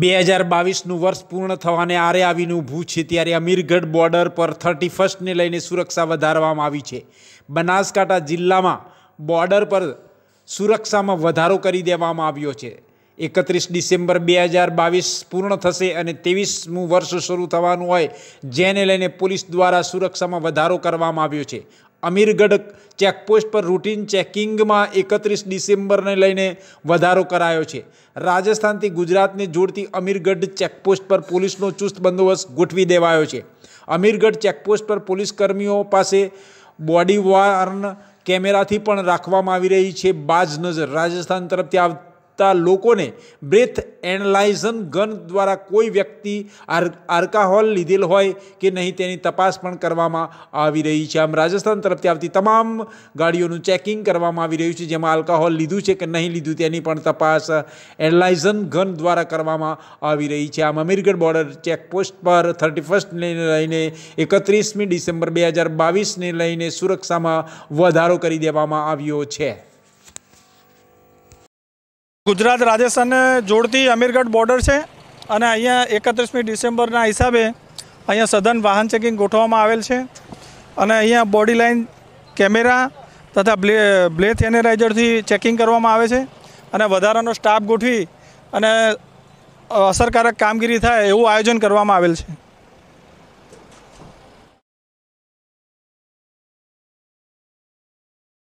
બે હજાર બાવીસનું વર્ષ પૂર્ણ થવાને આરે આવીને ઊભું છે ત્યારે અમીરગઢ બોર્ડર પર થર્ટી ફર્સ્ટને લઈને સુરક્ષા વધારવામાં આવી છે બનાસકાંઠા જિલ્લામાં બોર્ડર પર સુરક્ષામાં વધારો કરી દેવામાં આવ્યો છે એકત્રીસ ડિસેમ્બર બે હજાર બાવીસ પૂર્ણ થશે અને ત્રેવીસમું વર્ષ શરૂ થવાનું હોય જેને લઈને પોલીસ દ્વારા સુરક્ષામાં વધારો કરવામાં આવ્યો છે અમીરગઢ ચેકપોસ્ટ પર રૂટીન ચેકિંગમાં એકત્રીસ ડિસેમ્બરને લઈને વધારો કરાયો છે રાજસ્થાનથી ગુજરાતને જોડતી અમીરગઢ ચેકપોસ્ટ પર પોલીસનો ચુસ્ત બંદોબસ્ત ગોઠવી દેવાયો છે અમીરગઢ ચેકપોસ્ટ પર પોલીસ કર્મીઓ પાસે બોડી વોર્ન કેમેરાથી પણ રાખવામાં આવી રહી છે બાજ નજર રાજસ્થાન તરફથી આવ આપતા લોકોને બ્રેથ એનાલાઇઝન ગન દ્વારા કોઈ વ્યક્તિ આર્કાહોલ લીધેલ હોય કે નહીં તેની તપાસ પણ કરવામાં આવી રહી છે આમ રાજસ્થાન તરફથી આવતી તમામ ગાડીઓનું ચેકિંગ કરવામાં આવી રહ્યું છે જેમાં આલ્કોહોલ લીધું છે કે નહીં લીધું તેની પણ તપાસ એનાલાઇઝન ગન દ્વારા કરવામાં આવી રહી છે આમ અમીરગઢ બોર્ડર ચેકપોસ્ટ પર થર્ટી ફર્સ્ટને લઈને એકત્રીસમી ડિસેમ્બર બે હજાર બાવીસને લઈને સુરક્ષામાં વધારો કરી દેવામાં આવ્યો છે ગુજરાત રાજસ્થાનને જોડતી અમીરગઢ બોર્ડર છે અને અહીંયા એકત્રીસમી ડિસેમ્બરના હિસાબે અહીંયા સઘન વાહન ચેકિંગ ગોઠવવામાં આવેલ છે અને અહીંયા બોડી લાઇન કેમેરા તથા બ્લે બ્લેથ એનેરાઇઝરથી ચેકિંગ કરવામાં આવે છે અને વધારાનો સ્ટાફ ગોઠવી અને અસરકારક કામગીરી થાય એવું આયોજન કરવામાં આવેલ છે